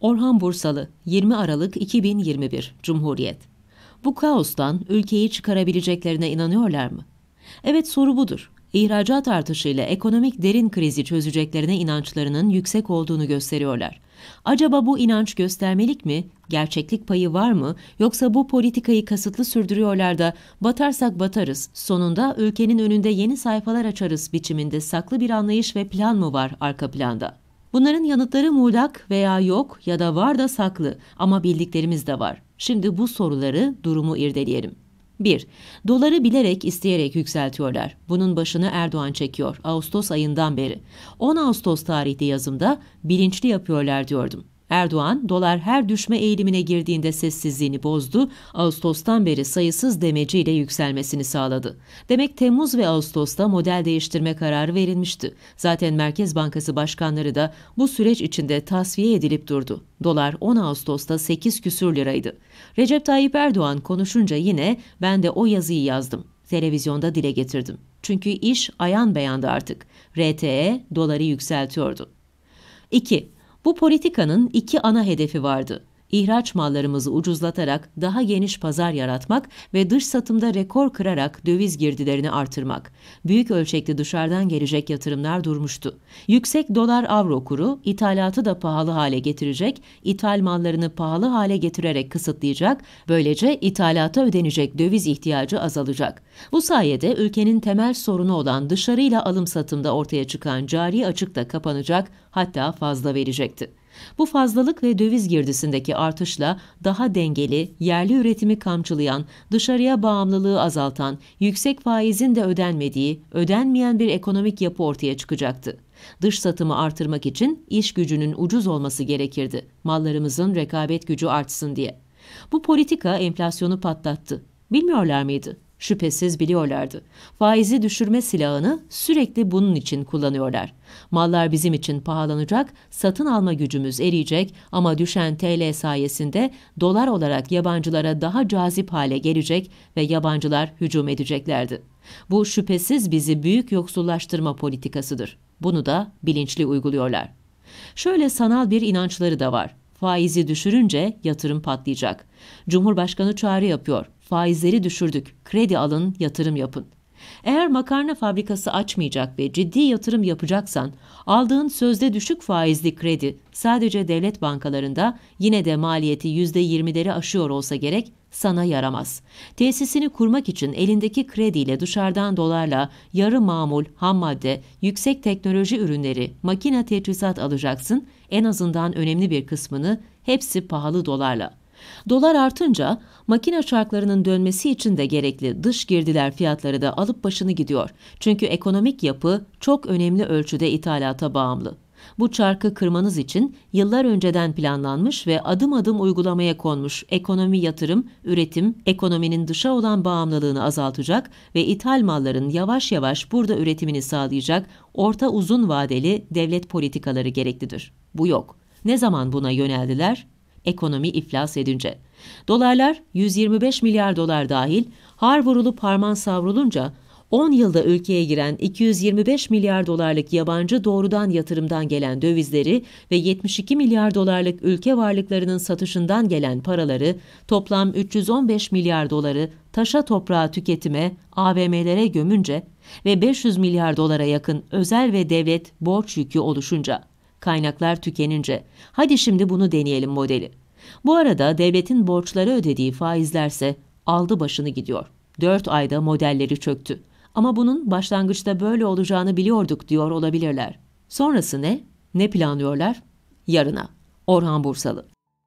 Orhan Bursalı 20 Aralık 2021 Cumhuriyet Bu kaostan ülkeyi çıkarabileceklerine inanıyorlar mı? Evet soru budur. İhracat artışıyla ekonomik derin krizi çözeceklerine inançlarının yüksek olduğunu gösteriyorlar. Acaba bu inanç göstermelik mi? Gerçeklik payı var mı? Yoksa bu politikayı kasıtlı sürdürüyorlar da batarsak batarız, sonunda ülkenin önünde yeni sayfalar açarız biçiminde saklı bir anlayış ve plan mı var arka planda? Bunların yanıtları muğlak veya yok ya da var da saklı ama bildiklerimiz de var. Şimdi bu soruları durumu irdeleyelim. 1. Doları bilerek isteyerek yükseltiyorlar. Bunun başını Erdoğan çekiyor Ağustos ayından beri. 10 Ağustos tarihli yazımda bilinçli yapıyorlar diyordum. Erdoğan, dolar her düşme eğilimine girdiğinde sessizliğini bozdu, Ağustos'tan beri sayısız demeciyle yükselmesini sağladı. Demek Temmuz ve Ağustos'ta model değiştirme kararı verilmişti. Zaten Merkez Bankası başkanları da bu süreç içinde tasfiye edilip durdu. Dolar 10 Ağustos'ta 8 küsür liraydı. Recep Tayyip Erdoğan konuşunca yine ben de o yazıyı yazdım. Televizyonda dile getirdim. Çünkü iş ayan beyandı artık. RTE doları yükseltiyordu. 2. Bu politikanın iki ana hedefi vardı ihraç mallarımızı ucuzlatarak daha geniş pazar yaratmak ve dış satımda rekor kırarak döviz girdilerini artırmak. Büyük ölçekli dışarıdan gelecek yatırımlar durmuştu. Yüksek dolar avro kuru ithalatı da pahalı hale getirecek, ithal mallarını pahalı hale getirerek kısıtlayacak, böylece ithalata ödenecek döviz ihtiyacı azalacak. Bu sayede ülkenin temel sorunu olan dışarıyla alım satımda ortaya çıkan cari açık da kapanacak, hatta fazla verecekti. Bu fazlalık ve döviz girdisindeki artışla daha dengeli, yerli üretimi kamçılayan, dışarıya bağımlılığı azaltan, yüksek faizin de ödenmediği, ödenmeyen bir ekonomik yapı ortaya çıkacaktı. Dış satımı artırmak için iş gücünün ucuz olması gerekirdi. Mallarımızın rekabet gücü artsın diye. Bu politika enflasyonu patlattı. Bilmiyorlar mıydı? Şüphesiz biliyorlardı. Faizi düşürme silahını sürekli bunun için kullanıyorlar. Mallar bizim için pahalanacak, satın alma gücümüz eriyecek ama düşen TL sayesinde dolar olarak yabancılara daha cazip hale gelecek ve yabancılar hücum edeceklerdi. Bu şüphesiz bizi büyük yoksullaştırma politikasıdır. Bunu da bilinçli uyguluyorlar. Şöyle sanal bir inançları da var. Faizi düşürünce yatırım patlayacak. Cumhurbaşkanı çağrı yapıyor. Faizleri düşürdük. Kredi alın, yatırım yapın. Eğer makarna fabrikası açmayacak ve ciddi yatırım yapacaksan, aldığın sözde düşük faizli kredi sadece devlet bankalarında yine de maliyeti %20'leri aşıyor olsa gerek sana yaramaz. Tesisini kurmak için elindeki krediyle dışarıdan dolarla yarı mamul, ham madde, yüksek teknoloji ürünleri, makine teçhizat alacaksın, en azından önemli bir kısmını hepsi pahalı dolarla. Dolar artınca makine çarklarının dönmesi için de gerekli dış girdiler fiyatları da alıp başını gidiyor. Çünkü ekonomik yapı çok önemli ölçüde ithalata bağımlı. Bu çarkı kırmanız için yıllar önceden planlanmış ve adım adım uygulamaya konmuş ekonomi yatırım, üretim, ekonominin dışa olan bağımlılığını azaltacak ve ithal malların yavaş yavaş burada üretimini sağlayacak orta uzun vadeli devlet politikaları gereklidir. Bu yok. Ne zaman buna yöneldiler? ekonomi iflas edince. Dolarlar 125 milyar dolar dahil har vurulup parman savrulunca 10 yılda ülkeye giren 225 milyar dolarlık yabancı doğrudan yatırımdan gelen dövizleri ve 72 milyar dolarlık ülke varlıklarının satışından gelen paraları toplam 315 milyar doları taşa toprağa tüketime, AVM'lere gömünce ve 500 milyar dolara yakın özel ve devlet borç yükü oluşunca Kaynaklar tükenince hadi şimdi bunu deneyelim modeli. Bu arada devletin borçları ödediği faizlerse aldı başını gidiyor. 4 ayda modelleri çöktü. Ama bunun başlangıçta böyle olacağını biliyorduk diyor olabilirler. Sonrası ne? Ne planlıyorlar? Yarına. Orhan Bursalı